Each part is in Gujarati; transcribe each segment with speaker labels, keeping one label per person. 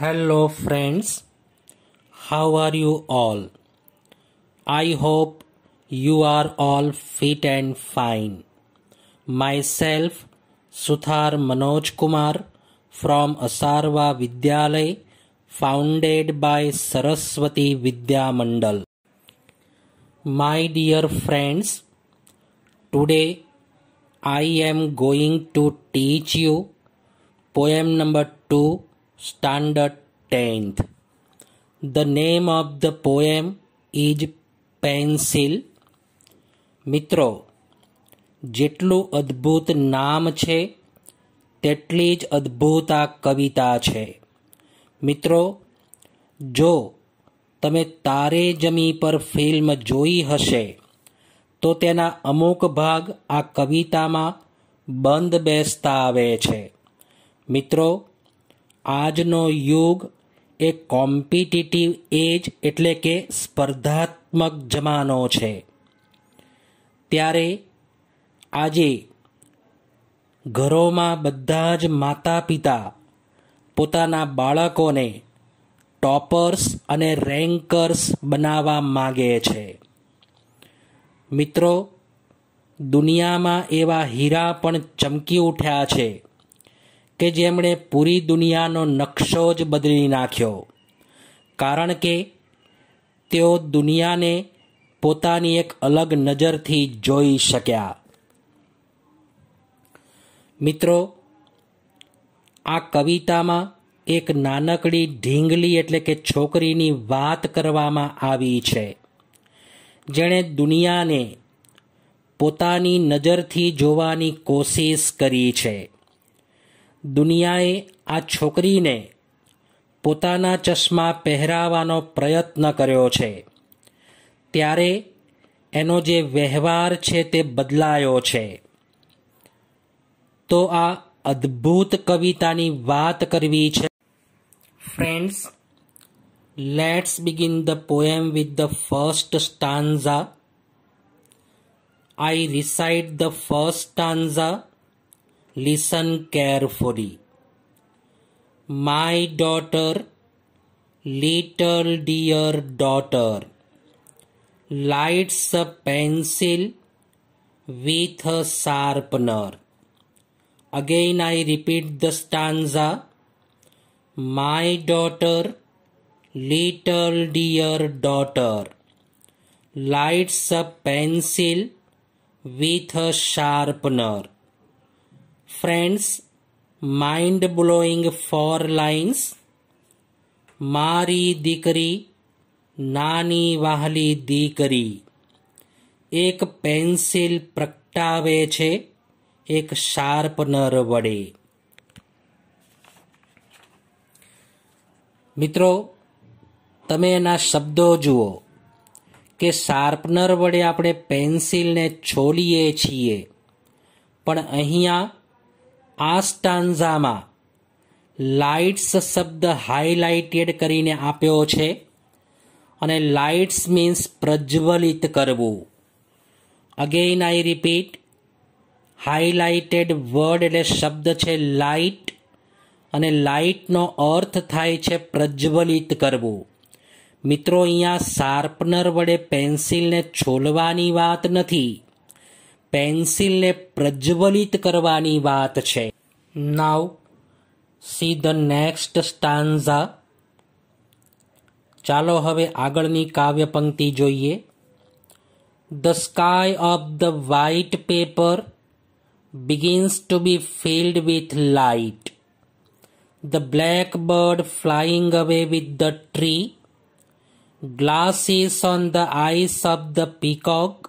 Speaker 1: Hello, friends. How are you all? I hope you are all fit and fine. Myself, Suthar Manoj Kumar from Asarva Vidyalay, founded by Saraswati Vidya Mandal. My dear friends, today I am going to teach you poem number 2 Standard tenth the name of the poem is pencil મિત્રો જેટલું અદ્ભુત નામ છે તેટલી જ અદ્ભુત આ કવિતા છે મિત્રો જો તમે તારે જમી પર ફિલ્મ જોઈ હશે તો તેના અમુક ભાગ આ કવિતામાં બંધ બેસતા આવે છે મિત્રો આજનો યુગ એ કોમ્પિટિટિવ એજ એટલે કે સ્પર્ધાત્મક જમાનો છે ત્યારે આજે ઘરોમાં બધા જ માતા પિતા પોતાના બાળકોને ટોપર્સ અને રેન્કર્સ બનાવવા માગે છે મિત્રો દુનિયામાં એવા હીરા પણ ચમકી ઉઠ્યા છે કે જેમણે પૂરી દુનિયાનો નકશો જ બદલી નાખ્યો કારણ કે તેઓ દુનિયાને પોતાની એક અલગ નજરથી જોઈ શક્યા મિત્રો આ કવિતામાં એક નાનકડી ઢીંગલી એટલે કે છોકરીની વાત કરવામાં આવી છે જેણે દુનિયાને પોતાની નજરથી જોવાની કોશિશ કરી છે દુનિયાએ આ છોકરીને પોતાના ચશ્મા પહેરાવાનો પ્રયત્ન કર્યો છે ત્યારે એનો જે વ્યવહાર છે તે બદલાયો છે તો આ અદ્ભુત કવિતાની વાત કરવી છે friends let's begin the poem with the first stanza I recite the first stanza Listen carefully. My daughter, little dear daughter, lights a pencil with a sharpener. Again, I repeat the stanza. My daughter, little dear daughter, lights a pencil with a sharpener. Friends mind blowing four lines મારી દીકરી નાની વાહલી દીકરી એક પેન્સિલ પ્રગટાવે છે એક શાર્પનર વડે મિત્રો તમે એના શબ્દો જુઓ કે શાર્પનર વડે આપણે પેન્સિલને છોલીએ છીએ પણ અહીંયા આ સ્ટાન્ઝામાં લાઇટ્સ શબ્દ હાઇલાઇટેડ કરીને આપ્યો છે અને લાઇટ્સ મીન્સ પ્રજ્વલિત કરવું again I repeat highlighted word એટલે શબ્દ છે લાઇટ અને લાઇટનો અર્થ થાય છે પ્રજ્વલિત કરવું મિત્રો અહીંયા શાર્પનર વડે પેન્સિલને છોલવાની વાત નથી પેન્સિલને પ્રજ્વલિત કરવાની વાત છે now see the next stanza चालो हवे आगळनी काव्य पंक्ति જોઈએ the sky of the white paper begins to be filled with light the black bird flying away with the tree glasses on the eyes of the peacock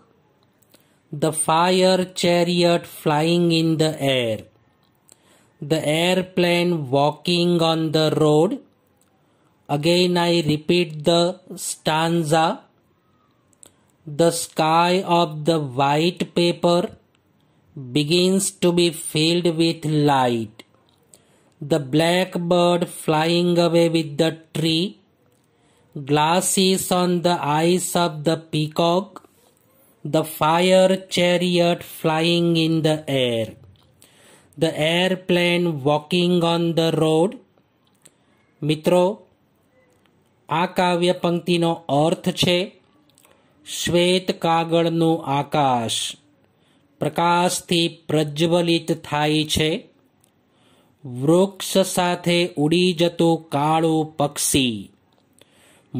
Speaker 1: the fire chariot flying in the air the airplane walking on the road. Again, I repeat the stanza. The sky of the white paper begins to be filled with light. The blackbird flying away with the tree, glasses on the eyes of the peacock, the fire chariot flying in the air. The airplane walking on the road મિત્રો આ કાવ્ય પંક્તિનો અર્થ છે શ્વેત કાગળનું આકાશ પ્રકાશથી પ્રજ્વલિત થાય છે વૃક્ષ સાથે ઉડી જતું કાળું પક્ષી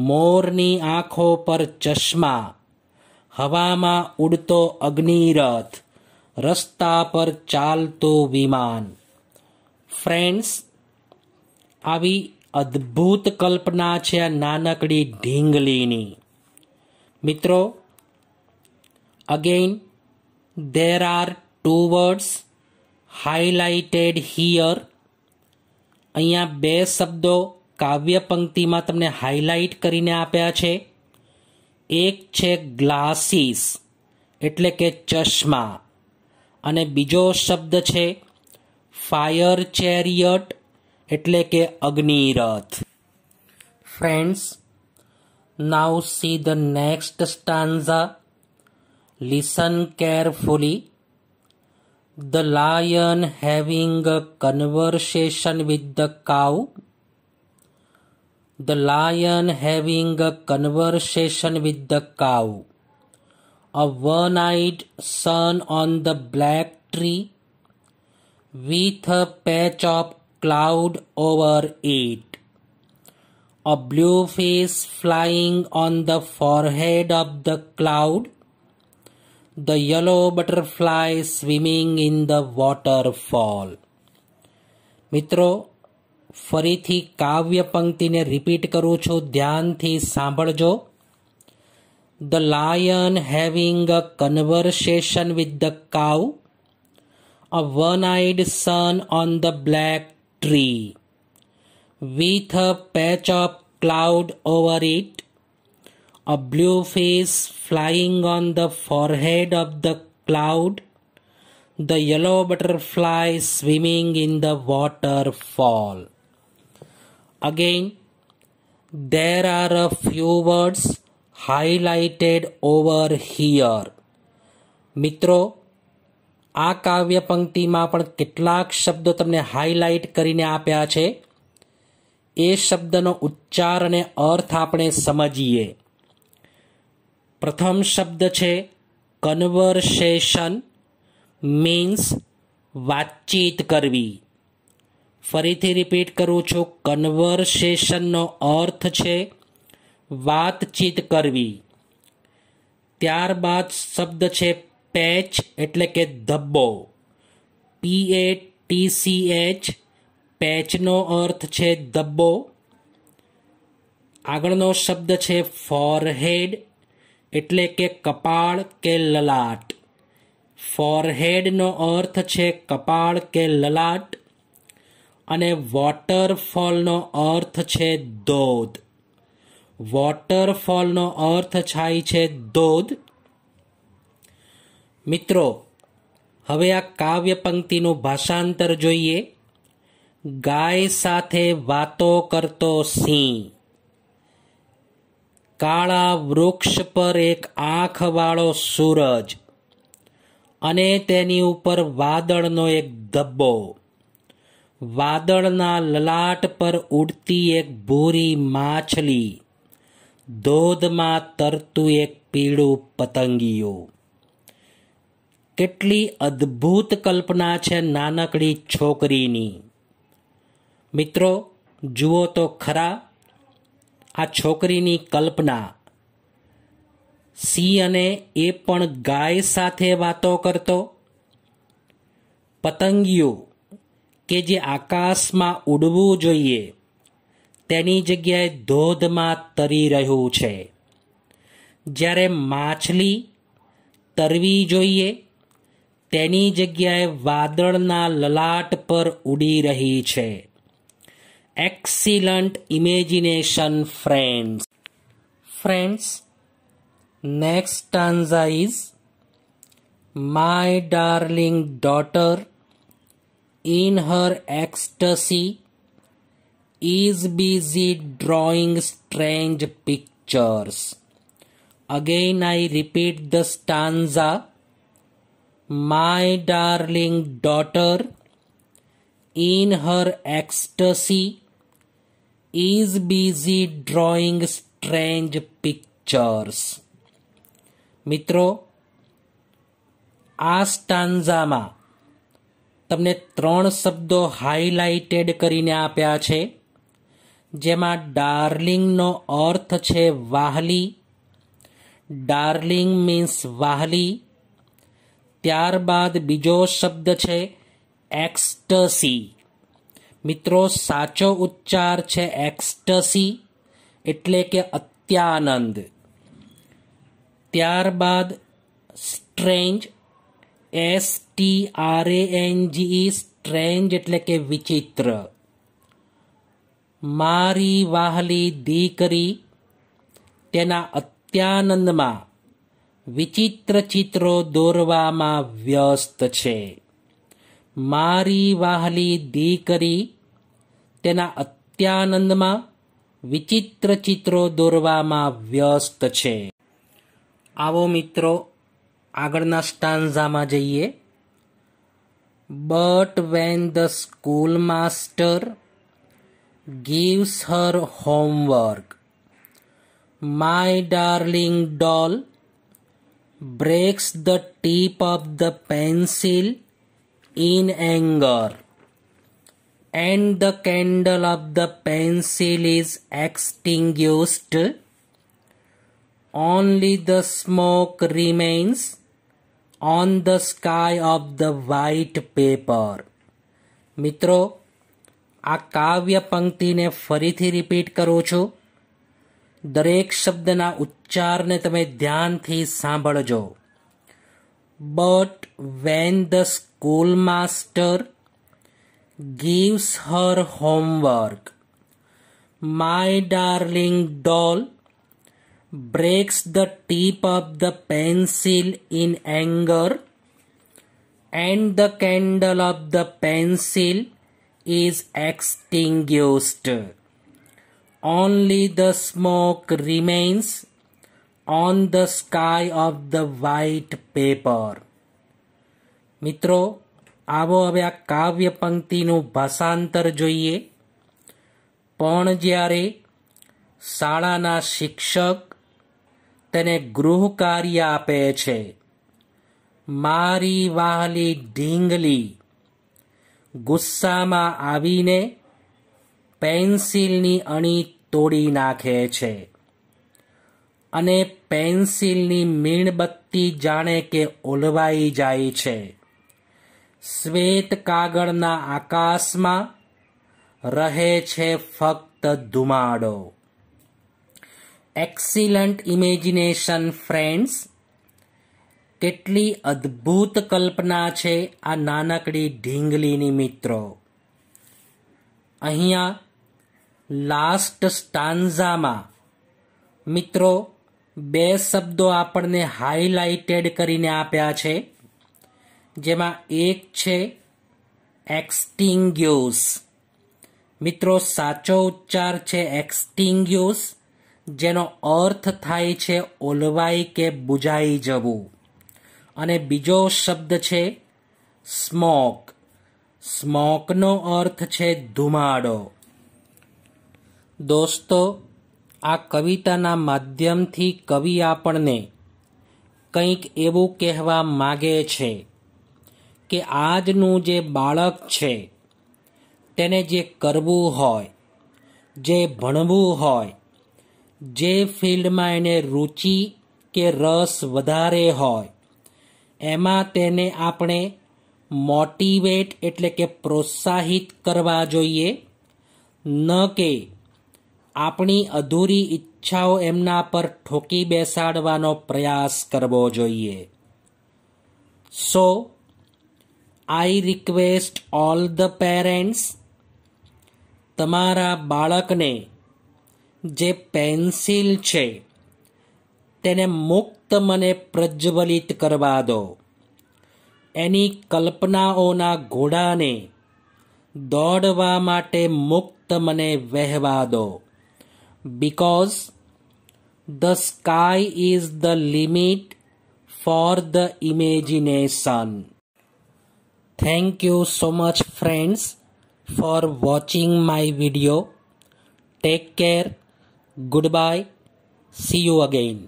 Speaker 1: મોરની આંખો પર ચશ્મા હવામાં ઉડતો અગ્નિરથ રસ્તા પર ચાલતું વિમાન ફ્રેન્ડ્સ આવી અદ્ભુત કલ્પના છે આ નાનકડી ઢીંગલીની મિત્રો again there are two words highlighted here અહીંયા બે શબ્દો કાવ્ય પંક્તિમાં તમને હાઇલાઇટ કરીને આપ્યા છે એક છે ગ્લાસીસ એટલે કે ચશ્મા અને બીજો શબ્દ છે ફાયર ચેરિયટ એટલે કે અગ્નિરથ friends now see the next stanza listen carefully the lion having a conversation with the cow the lion having a conversation with the cow a one eyed sun on the black tree with a patch of cloud over it. A blue face flying on the forehead of the cloud. The yellow butterfly swimming in the waterfall. મિત્રો ફરીથી કાવ્ય પંક્તિને રિપીટ કરું છું ધ્યાનથી સાંભળજો the lion having a conversation with the cow, a one eyed sun on the black tree, with a patch of cloud over it, a blue face flying on the forehead of the cloud, the yellow butterfly swimming in the waterfall. Again, there are a few words highlighted over here મિત્રો આ કાવ્ય પંક્તિમાં પણ કેટલાક શબ્દો તમને હાઇલાઇટ કરીને આપ્યા છે એ શબ્દનો ઉચ્ચાર અને અર્થ આપણે સમજીએ પ્રથમ શબ્દ છે કન્વર્સેશન મીન્સ વાતચીત કરવી ફરીથી રિપીટ કરું છું કન્વર્સેશનનો અર્થ છે વાતચીત કરવી ત્યારબાદ શબ્દ છે પેચ એટલે કે ધબ્બો P A T C H પેચનો અર્થ છે ધબ્બો આગળનો શબ્દ છે ફોરહેડ એટલે કે કપાળ કે લલાટ ફોરહેડનો અર્થ છે કપાળ કે લલાટ અને વોટરફોલનો અર્થ છે ધોધ વોટરફોલનો અર્થ થાય છે ધોધ મિત્રો હવે આ કાવ્ય પંક્તિનું ભાષાંતર જોઈએ ગાય સાથે વાતો કરતો સિંહ કાળા વૃક્ષ પર એક આંખવાળો સૂરજ અને તેની ઉપર વાદળનો એક ધબ્બો વાદળના લલાટ પર ઉડતી એક ભૂરી માછલી ધોધમાં તરતું એક પીળું પતંગિયું કેટલી અદ્ભુત કલ્પના છે નાનકડી છોકરીની મિત્રો જુઓ તો ખરા આ છોકરીની કલ્પના સિંહ અને એ પણ ગાય સાથે વાતો કરતો પતંગિયું કે જે આકાશમાં ઉડવું જોઈએ તેની જગ્યાએ ધોધમાં તરી રહ્યું છે જ્યારે માછલી તરવી જોઈએ તેની જગ્યાએ વાદળના લલાટ પર ઉડી રહી છે excellent imagination friends friends next stanza is my darling daughter in her ecstasy is busy drawing strange pictures. Again, I repeat the stanza. My darling daughter, in her ecstasy, is busy drawing strange pictures. મિત્રો આ સ્ટાન્ઝામાં તમને ત્રણ શબ્દો હાઇલાઇટેડ કરીને આપ્યા છે जेमा डार्लिंग નો અર્થ છે વાહલી ડાર્લિંગ મીન્સ વાહલી ત્યારબાદ બીજો શબ્દ છે એક્સ્ટેસી મિત્રો સાચો ઉચ્ચાર છે એક્સ્ટેસી એટલે કે અત્યાનંદ ત્યારબાદ strange S T R A N G E strange એટલે કે વિચિત્ર મારી વાહલી દીકરી તેના અત્યાનંદમાં વિચિત્ર ચિત્રો દોરવામાં વ્યસ્ત છે મારી વાહલી દીકરી તેના અત્યાનંદમાં વિચિત્ર ચિત્રો દોરવામાં વ્યસ્ત છે આવો મિત્રો આગળના સ્ટાન્ઝામાં જઈએ but when the school master gives her homework. My darling doll breaks the tip of the pencil in anger and the candle of the pencil is extinguished. Only the smoke remains on the sky of the white paper. Mitro, આ કાવ્ય પંક્તિને ફરીથી રિપીટ કરો છો દરેક શબ્દના ઉચ્ચારને તમે ધ્યાનથી સાંભળજો but when the school master gives her homework my darling doll breaks the tip of the pencil in anger and the candle of the pencil is extinguished. Only the smoke remains on the sky of the white paper. મિત્રો આવો હવે આ કાવ્ય પંક્તિનું ભાષાંતર જોઈએ પણ જ્યારે શાળાના શિક્ષક તેને ગૃહ કાર્ય આપે છે મારી વાહલી ઢીંગલી ગુસ્સામાં આવીને પેન્સિલની અણી તોડી નાખે છે અને પેન્સિલની મીણબત્તી જાણે કે ઓલવાઈ જાય છે શ્વેત કાગળના આકાશમાં રહે છે ફક્ત ધુમાડો એક્સિલન્ટ ઇમેજિનેશન ફ્રેન્ડ્સ કેટલી અદ્ભુત કલ્પના છે આ નાનકડી ઢીંગલીની મિત્રો અહીંયા લાસ્ટ સ્ટાન્ઝામાં મિત્રો બે શબ્દો આપણને હાઇલાઇટેડ કરીને આપ્યા છે જેમાં એક છે એક્સટિંગ્યુસ મિત્રો સાચો ઉચ્ચાર છે એક્સટિંગ્યુસ જેનો અર્થ થાય છે ઓલવાઈ કે બુજાઈ જવું અને બીજો શબ્દ છે સ્મોક સ્મોકનો અર્થ છે ધુમાડો દોસ્તો આ કવિતાના માધ્યમથી કવિ આપણને કંઈક એવું કહેવા માગે છે કે આજનું જે બાળક છે તેને જે કરવું હોય જે ભણવું હોય જે ફિલ્ડમાં એને રુચિ કે રસ વધારે હોય એમાં તેને આપણે મોટિવેટ એટલે કે પ્રોત્સાહિત કરવા જોઈએ ન કે આપણી અધૂરી ઈચ્છાઓ એમના પર ઠોકી બેસાડવાનો પ્રયાસ કરવો જોઈએ so I request all the parents તમારા બાળકને જે પેન્સિલ છે તેને મુક્ત ફક્ત મને પ્રજ્વલિત કરવા દો એની કલ્પનાઓના ઘોડાને દોડવા માટે મુક્ત મને વહેવા દો because the sky is the limit for the imagination thank you so much friends for watching my video take care good bye see you again